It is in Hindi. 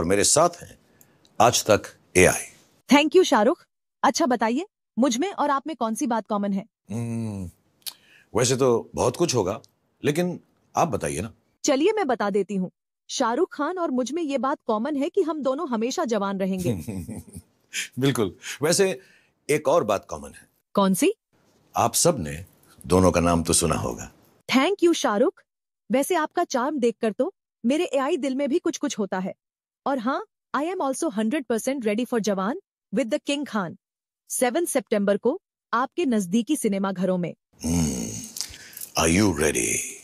और मेरे साथ हैं Aaj Tak A I thank you Shahrukh अच्छा बताइए मुझ में और आप में कौन सी बात कॉमन है hmm, वैसे तो बहुत कुछ होगा लेकिन आप बताइए ना चलिए मैं बता देती हूँ शाहरुख खान और मुझ में ये बात कॉमन है कि हम दोनों हमेशा जवान रहेंगे बिल्कुल वैसे एक और बात कॉमन है कौन सी आप सब ने दोनों का नाम तो सुना होगा थैंक यू शाहरुख वैसे आपका चार्म देखकर तो मेरे एआई दिल में भी कुछ कुछ होता है और हाँ I am also hundred percent ready for Jawan with the king Khan seven September को आपके नजदीकी सिनेमा घरों में आई यू रेडी